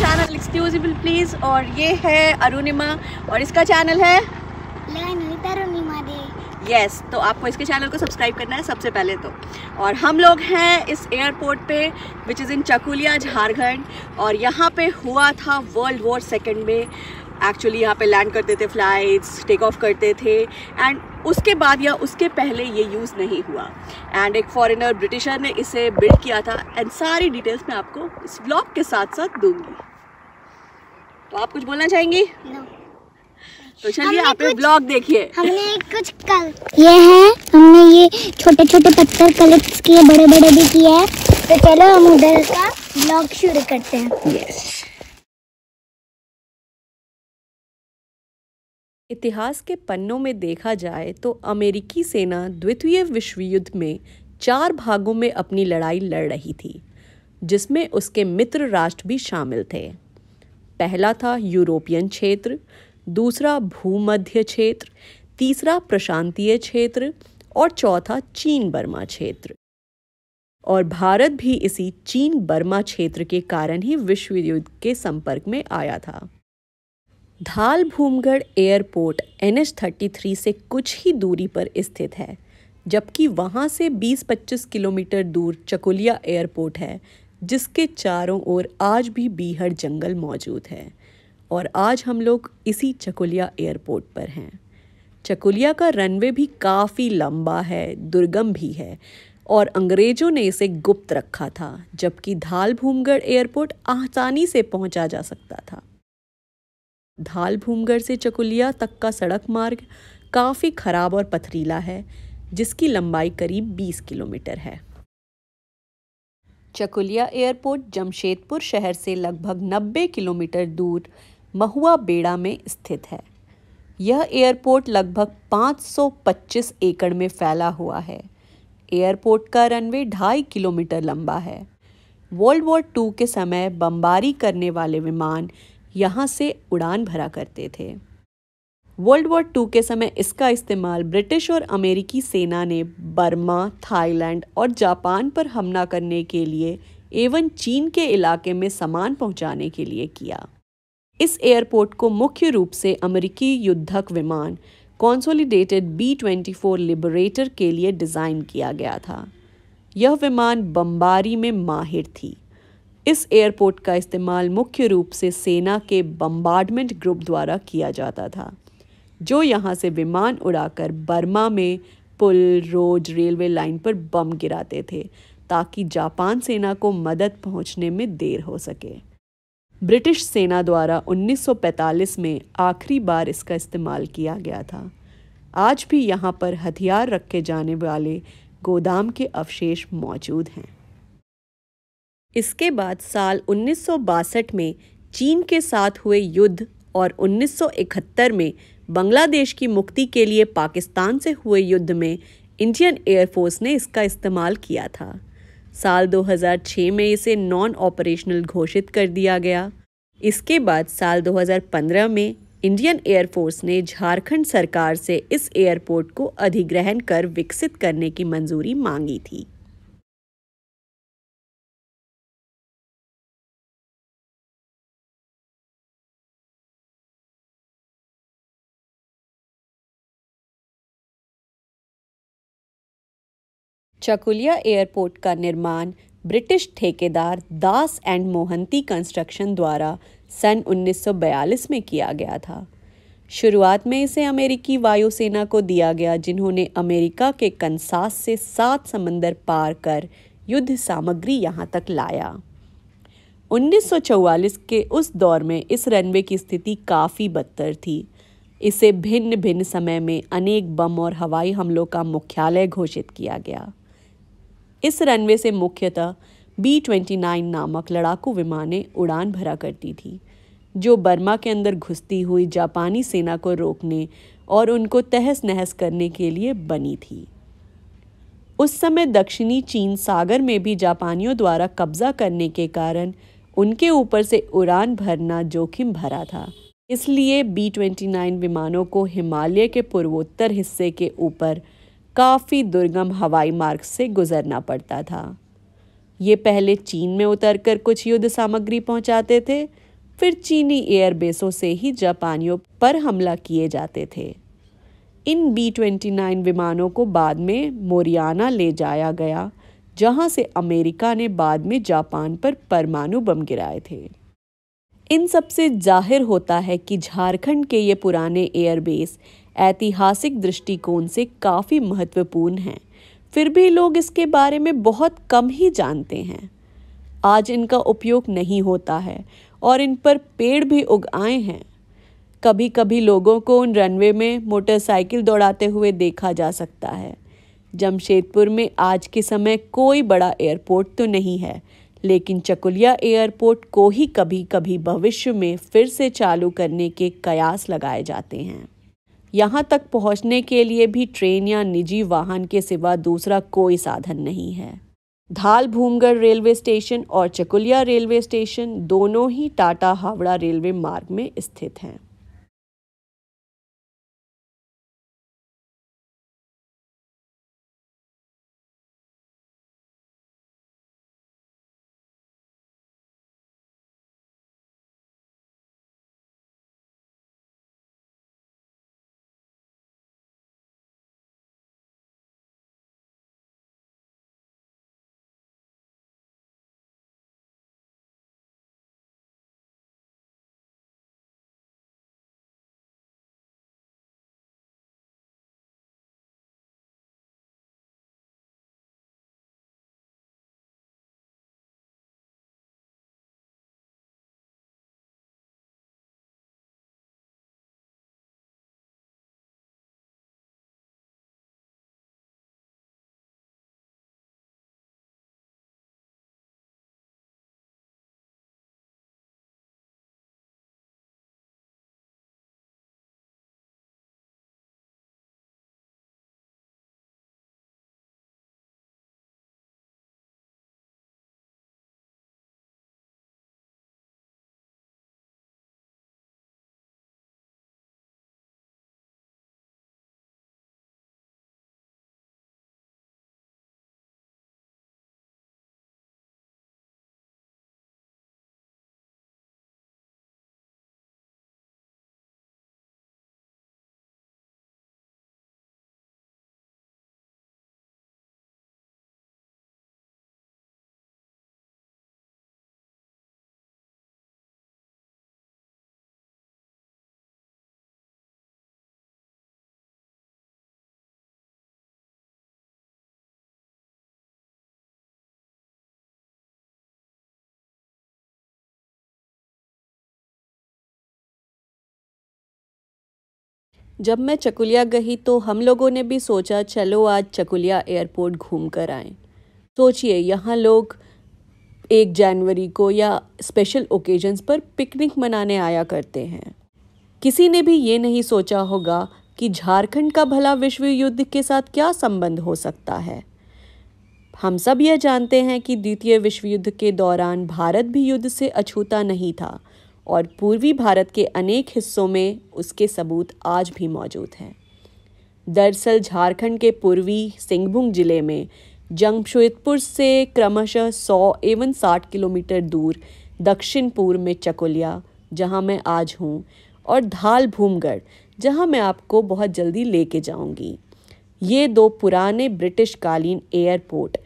channel एक्सक्यूजिबल please और ये है अरुणिमा और इसका चैनल है यस yes, तो आपको इसके चैनल को सब्सक्राइब करना है सबसे पहले तो और हम लोग हैं इस एयरपोर्ट पे which is in Chakulia Jharkhand और यहाँ पे हुआ था वर्ल्ड वॉर सेकेंड में एक्चुअली यहाँ पे लैंड करते थे फ्लाइट्स टेक ऑफ करते थे एंड उसके बाद या उसके पहले ये यूज़ नहीं हुआ एंड एक फॉरेनर ब्रिटिशर ने इसे बिल्ड किया था एंड सारी डिटेल्स मैं आपको इस ब्लॉग के साथ साथ दूँगी तो आप कुछ बोलना चाहेंगी तो चलिए आप ब्लॉग देखिए हमने कुछ कल ये है हमने ये छोटे छोटे पत्थर कलेक्ट किए बड़े बड़े भी किए हैं तो चलो हम उधर का ब्लॉग शुरू करते हैं इतिहास के पन्नों में देखा जाए तो अमेरिकी सेना द्वितीय विश्व युद्ध में चार भागों में अपनी लड़ाई लड़ रही थी जिसमें उसके मित्र राष्ट्र भी शामिल थे पहला था यूरोपियन क्षेत्र दूसरा भूमध्य क्षेत्र तीसरा प्रशांतीय क्षेत्र और चौथा चीन बर्मा क्षेत्र और भारत भी इसी चीन बर्मा क्षेत्र के कारण ही विश्व युद्ध के संपर्क में आया था Dhalbhumgarh airport N H three से कुछ ही दूरी पर स्थित है जबकि वहाँ से 20-25 किलोमीटर दूर चकुलिया एयरपोर्ट है जिसके चारों ओर आज भी बीहड़ जंगल मौजूद है और आज हम लोग इसी चकुलिया एयरपोर्ट पर हैं चकुलिया का रनवे भी काफ़ी लंबा है दुर्गम भी है और अंग्रेजों ने इसे गुप्त रखा था जबकि धाल भूमगढ़ एयरपोर्ट आसानी से पहुंचा जा सकता था धाल भूमगढ़ से चकुलिया तक का सड़क मार्ग काफ़ी ख़राब और पथरीला है जिसकी लंबाई करीब 20 किलोमीटर है चकुलिया एयरपोर्ट जमशेदपुर शहर से लगभग 90 किलोमीटर दूर महुआ बेड़ा में स्थित है यह एयरपोर्ट लगभग 525 एकड़ में फैला हुआ है एयरपोर्ट का रनवे ढाई किलोमीटर लंबा है वर्ल्ड वॉर टू के समय बमबारी करने वाले विमान यहाँ से उड़ान भरा करते थे वर्ल्ड वॉर टू के समय इसका इस्तेमाल ब्रिटिश और अमेरिकी सेना ने बर्मा थाईलैंड और जापान पर हमला करने के लिए एवं चीन के इलाके में सामान पहुंचाने के लिए किया इस एयरपोर्ट को मुख्य रूप से अमेरिकी युद्धक विमान consolidated B twenty four Liberator के लिए डिज़ाइन किया गया था यह विमान बम्बारी में माहिर थी इस एयरपोर्ट का इस्तेमाल मुख्य रूप से सेना के बम्बार्डमेंट ग्रुप द्वारा किया जाता था जो यहाँ से विमान उड़ाकर बर्मा में पुल रोड रेलवे लाइन पर बम गिराते थे ताकि जापान सेना को मदद पहुंचने में देर हो सके ब्रिटिश सेना द्वारा 1945 में आखिरी बार इसका इस्तेमाल किया गया था आज भी यहाँ पर हथियार रखे जाने वाले गोदाम के अवशेष मौजूद हैं इसके बाद साल उन्नीस में चीन के साथ हुए युद्ध और 1971 में बांग्लादेश की मुक्ति के लिए पाकिस्तान से हुए युद्ध में इंडियन एयरफोर्स ने इसका इस्तेमाल किया था साल 2006 में इसे नॉन ऑपरेशनल घोषित कर दिया गया इसके बाद साल 2015 में इंडियन एयरफोर्स ने झारखंड सरकार से इस एयरपोर्ट को अधिग्रहण कर विकसित करने की मंजूरी मांगी थी चकुलिया एयरपोर्ट का निर्माण ब्रिटिश ठेकेदार दास एंड मोहंती कंस्ट्रक्शन द्वारा सन 1942 में किया गया था शुरुआत में इसे अमेरिकी वायुसेना को दिया गया जिन्होंने अमेरिका के कंसास से सात समंदर पार कर युद्ध सामग्री यहाँ तक लाया 1944 के उस दौर में इस रनवे की स्थिति काफ़ी बदतर थी इसे भिन्न भिन्न समय में अनेक बम और हवाई हमलों का मुख्यालय घोषित किया गया इस रनवे से मुख्यतः बी ट्वेंटी नाइन नामक लड़ाकू विमानें उड़ान भरा करती थी जो बर्मा के अंदर घुसती हुई जापानी सेना को रोकने और उनको तहस नहस करने के लिए बनी थी उस समय दक्षिणी चीन सागर में भी जापानियों द्वारा कब्जा करने के कारण उनके ऊपर से उड़ान भरना जोखिम भरा था इसलिए बी ट्वेंटी नाइन विमानों को हिमालय के पूर्वोत्तर हिस्से के ऊपर काफ़ी दुर्गम हवाई मार्ग से गुजरना पड़ता था ये पहले चीन में उतरकर कुछ युद्ध सामग्री पहुंचाते थे फिर चीनी एयरबेसों से ही जापानियों पर हमला किए जाते थे इन बी ट्वेंटी नाइन विमानों को बाद में मोरियाना ले जाया गया जहां से अमेरिका ने बाद में जापान पर परमाणु बम गिराए थे इन सबसे जाहिर होता है कि झारखंड के ये पुराने एयरबेस ऐतिहासिक दृष्टिकोण से काफ़ी महत्वपूर्ण हैं फिर भी लोग इसके बारे में बहुत कम ही जानते हैं आज इनका उपयोग नहीं होता है और इन पर पेड़ भी उग आए हैं कभी कभी लोगों को उन रनवे में मोटरसाइकिल दौड़ाते हुए देखा जा सकता है जमशेदपुर में आज के समय कोई बड़ा एयरपोर्ट तो नहीं है लेकिन चकुलिया एयरपोर्ट को ही कभी कभी भविष्य में फिर से चालू करने के कयास लगाए जाते हैं यहाँ तक पहुँचने के लिए भी ट्रेन या निजी वाहन के सिवा दूसरा कोई साधन नहीं है धाल भूमगढ़ रेलवे स्टेशन और चकुलिया रेलवे स्टेशन दोनों ही टाटा हावड़ा रेलवे मार्ग में स्थित हैं जब मैं चकुलिया गई तो हम लोगों ने भी सोचा चलो आज चकुलिया एयरपोर्ट घूम कर आएँ सोचिए यहाँ लोग एक जनवरी को या स्पेशल ओकेजन्स पर पिकनिक मनाने आया करते हैं किसी ने भी ये नहीं सोचा होगा कि झारखंड का भला विश्व युद्ध के साथ क्या संबंध हो सकता है हम सब यह जानते हैं कि द्वितीय विश्व युद्ध के दौरान भारत भी युद्ध से अछूता नहीं था और पूर्वी भारत के अनेक हिस्सों में उसके सबूत आज भी मौजूद हैं दरअसल झारखंड के पूर्वी सिंहभूम जिले में जमशेदपुर से क्रमशः 100 एवं 60 किलोमीटर दूर दक्षिण पूर्व में चकोलिया जहां मैं आज हूं और धाल भूमगढ़ जहां मैं आपको बहुत जल्दी लेके जाऊंगी ये दो पुराने ब्रिटिश कालीन एयरपोर्ट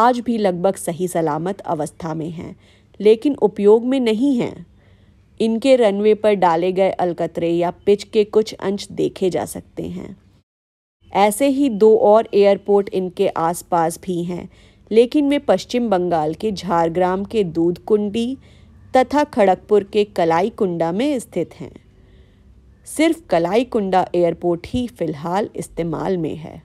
आज भी लगभग सही सलामत अवस्था में हैं लेकिन उपयोग में नहीं हैं इनके रनवे पर डाले गए अलकतरे या पिच के कुछ अंश देखे जा सकते हैं ऐसे ही दो और एयरपोर्ट इनके आसपास भी हैं लेकिन वे पश्चिम बंगाल के झारग्राम के दूधकुंडी तथा खड़गपुर के कलाई कुंडा में स्थित हैं सिर्फ कलाई कुंडा एयरपोर्ट ही फ़िलहाल इस्तेमाल में है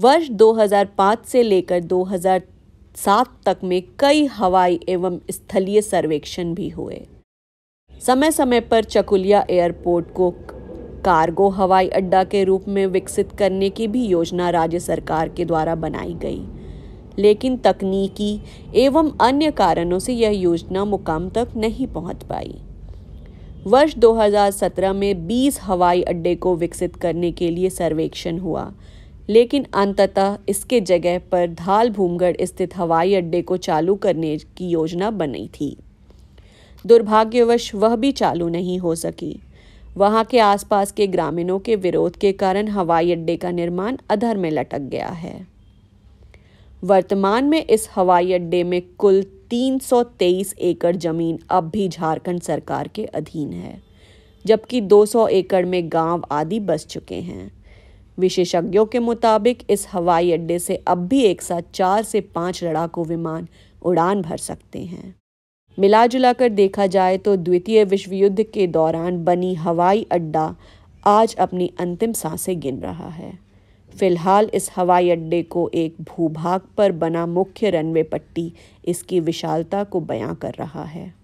वर्ष 2005 से लेकर 2007 तक में कई हवाई एवं स्थलीय सर्वेक्षण भी हुए समय समय पर चकुलिया एयरपोर्ट को कार्गो हवाई अड्डा के रूप में विकसित करने की भी योजना राज्य सरकार के द्वारा बनाई गई लेकिन तकनीकी एवं अन्य कारणों से यह योजना मुकाम तक नहीं पहुंच पाई वर्ष 2017 में 20 हवाई अड्डे को विकसित करने के लिए सर्वेक्षण हुआ लेकिन अंततः इसके जगह पर धाल भूमगढ़ स्थित हवाई अड्डे को चालू करने की योजना बनी थी दुर्भाग्यवश वह भी चालू नहीं हो सकी वहां के आसपास के ग्रामीणों के विरोध के कारण हवाई अड्डे का निर्माण अधर में लटक गया है वर्तमान में इस हवाई अड्डे में कुल 323 एकड़ जमीन अब भी झारखंड सरकार के अधीन है जबकि 200 एकड़ में गांव आदि बस चुके हैं विशेषज्ञों के मुताबिक इस हवाई अड्डे से अब भी एक साथ चार से पाँच लड़ाकू विमान उड़ान भर सकते हैं मिला जुलाकर देखा जाए तो द्वितीय विश्व युद्ध के दौरान बनी हवाई अड्डा आज अपनी अंतिम सांसें गिन रहा है फिलहाल इस हवाई अड्डे को एक भूभाग पर बना मुख्य रनवे पट्टी इसकी विशालता को बयां कर रहा है